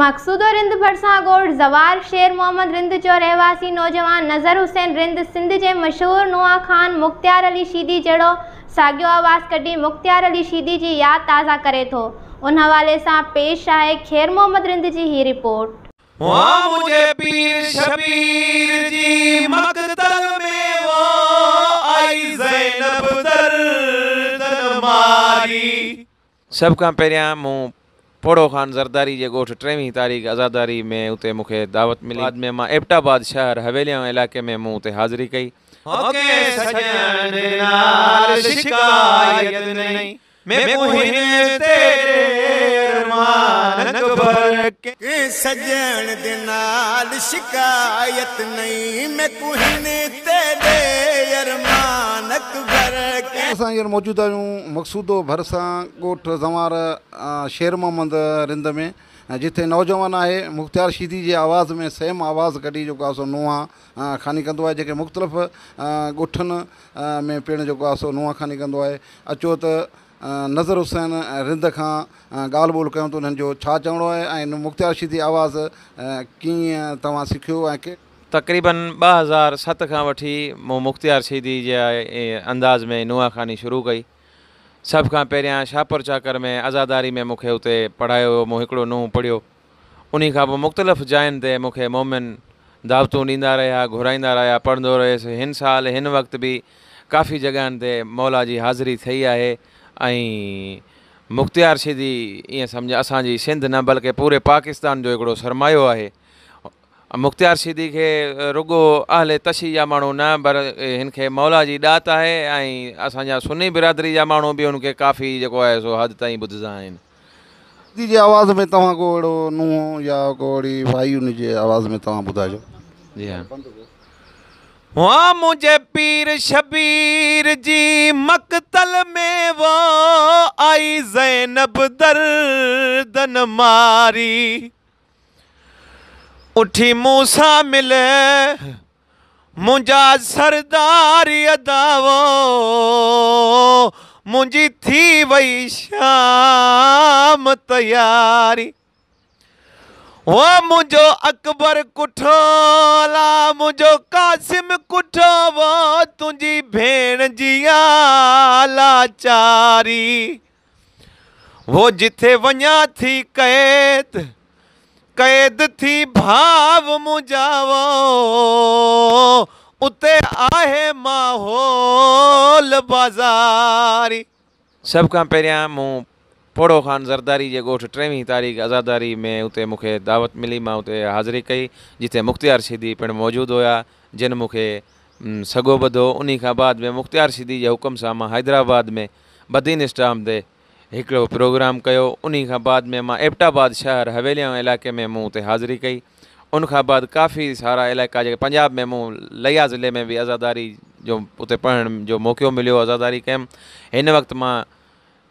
मकसूद रिंद भरसा गोड़ ज़वार शेर मोहम्मद रिंद जो रहवासी नौजवान नज़र हुसैन रिंद सिंध के मशहूर नुआ ख़ान मुख़्तियार अली शीदी जड़ो सागो आवाज़ कटी मुख़्तियार अली शीदी की याद ताज़ा करे तो उन हवाले से पेश आए खेर मोहम्मद रिंद की ही रिपोर्ट मुझे पीर शबीर जी मकतल में वो आई ज़ैनब दर्द मारी પોરોહાન જરદારી જે ગોઠ 23 તારીખ અઝાદારી મે ઉતે મુખે દાવત મિલે બાદ મે માં એબટાબાદ શહેર હવેલીયા इलाके મે મુતે હાજરી કઈ ઓકે સજન ના રશકાયત નઈ મે કુહિને તેરમાનગ ભરકે એ સજન દેનાલ શિકાયત નઈ મે કુહિને તેલે યરમાન असां हींअर मौजूदु आहियूं मक़सूदो भरिसां ॻोठु ज़वार मोहम्मद रिंद में जिते नौजवान आहे मुख़्तियार शीदी जे आवाज़ में सेम आवाज़ु कढी जेको आहे सो नुंहुं खानी कंदो आहे जेके मुख़्तलिफ़ ॻोठनि में पिणु जेको आहे सो नुंहं खानी कंदो आहे अचो त नज़र हुसैन रिंद खां ॻाल्हि ॿोल कयूं त उन्हनि जो छा चवणो आहे ऐं मुख़्तियार शीदी आवाज़ु कीअं तव्हां सिखियो ऐं तक़रीबन ॿ हज़ार सत खां वठी मूं मुख़्तियार शहीदी जे अंदाज़ में नुआ ख़ानी शुरू कई सभु खां पहिरियां छापुर चाकर में आज़ादारी में मूंखे उते पढ़ायो मूं हिकिड़ो नुंहुं पढ़ियो उन खां पोइ मुख़्तलिफ़ु जाइनि ते मूंखे मोमिन दावतूं ॾींदा रहिया घुराईंदा रहिया पढ़ंदो रहियुसि हिन साल हिन वक़्तु बि काफ़ी जॻहियुनि ते मौला जी हाज़िरी थी आहे ऐं मुख़्तियार शहीदी ईअं सम्झ असांजी सिंध न बल्कि पूरे पाकिस्तान जो हिकिड़ो सरमायो आहे मुख़्तियार सीदी खे रुगो अहल तशी जा मू न पर हिन मौला जी ॾात आहे ऐं असांजा बिरादरी जहा मू भी हुनखे काफ़ी जेको आहे सो हद ताईं ॿुधंदा आवाज़ में तव्हां को अहिड़ो या को भाई हुन आवाज़ में तव्हां जी हा हुआ मुझे पीर शबीर जी मकतल में वो आई ज़ैनब दर्दन मारी उठी मूसा मिले मुंहिंजा सरदार अदावो मुझी थी वई शाम तयारी वो मुझो अकबर कुठोला मुझो कासिम कुठो वो तुझी भेण जी लाचारी वो जिथे वञा थी कैद क़ैद थी भाव माहौल बाज़ारी सभ खां पहिरियां मूं पोड़ो खान ज़रदारी जे ॻोठु टेवीह तारीख़ आज़ादारी में उते मूंखे दावत मिली मां उते हाज़िरी कई जिते मुख़्तियार शिदी पिणु मौजूदु हुया जिन मूंखे सॻो ॿधो उन खां बाद में मुख़्तियार शिदी जे हुकुम सां मां हैदराबाद में बदीन स्टाम ते एक प्रोग्राम कयो उन खां बाद में मां एबटाबाद शहर हवेलिया इलाक़े में मूं हाज़िरी कई उन बाद काफ़ी सारा इलाक़ा जेके पंजाब में मूं लहिया ज़िले में भी आज़ादारी जो उते पढ़ण जो मौक़ो मिलो आज़ादारी कैम्प इन वक्त मां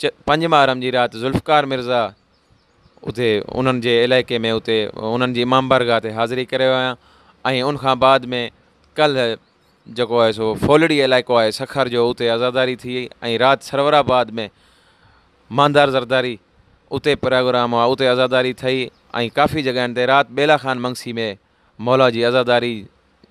च पंज मारम जी राति ज़ुल्फ़कार मिर्ज़ा उते उन्हनि जे में उते उन्हनि इमाम बरगाह ते हाज़िरी करे वियो बाद में कल जो है सो फोलड़ी इलाको आहे सखर जो उते आज़ादारी थी ऐं सरवराबाद में मांदार ज़रदारी उते प्रोग्राम आहे उते आज़ादारी थई ऐं काफ़ी जॻहियुनि ते राति ख़ान मंगसी में मौला जी आज़ादारी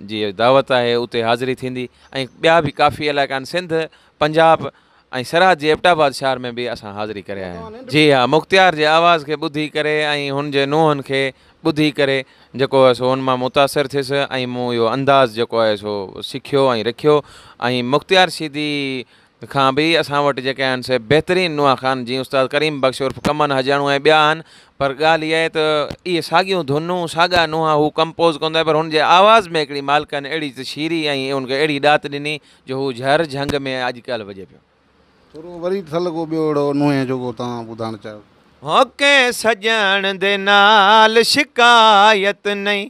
जी दावत आहे उते हाज़िरी थींदी ऐं ॿिया बि काफ़ी इलाइक़ा आहिनि सिंध पंजाब ऐं सरहद जी एबटाबाद शहर में बि असां हाज़िरी करे आया आहियूं जी हा मुख़्तियार जे आवाज़ खे ॿुधी करे ऐं हुनजे नुंहनि खे ॿुधी करे जेको आहे सो हुन मां मुतासिर थियुसि ऐं मूं इहो अंदाज़ जेको आहे सो सिखियो ऐं रखियो ऐं मुख़्तियार सीधी खां बि असां वटि जेके आहिनि से बहितरीनु नुआखान जीअं उस्तादु करीम बख़्श उर्फ़ कमन हजाणू ऐं ॿिया पर ॻाल्हि ये तो ये इहे धुनू सागा साॻा नुहा कंपोज़ कह आहे पर हुनजे आवाज़ में हिकिड़ी मालिकनि अड़ी तशीरी ऐं हुनखे अहिड़ी ॾात ॾिनी जो हू झर झंग में अॼुकल्ह वॼे पियो वरी लॻो ॿियो अहिड़ो नुहे जेको तव्हां ॿुधाइणु चाहियो हो कंहिं सॼण नाल शिकायत नई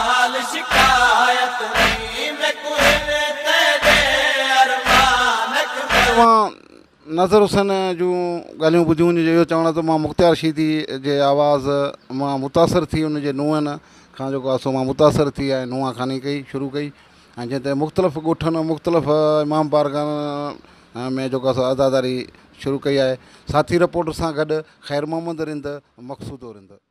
नज़र हुसैन जूं ॻाल्हियूं ॿुधियूं इहो चवणु त मां मुख़्तियार शीदी जे आवाज़ मां मुतासिर थी उनजे नुंहंनि खां जेको आहे सो मां मुतासिर थी आहे नुंहुं खानी कई शुरू कई ऐं जंहिं ते मुख़्तलिफ़ ॻोठनि मुख़्तलिफ़ु इमाम बारगाउनि में जेको आहे सो अदादारी शुरू कई आहे साथी रिपोर्टर सां गॾु ख़ैर मोहम्मद रिंद मक़सूदो रिंद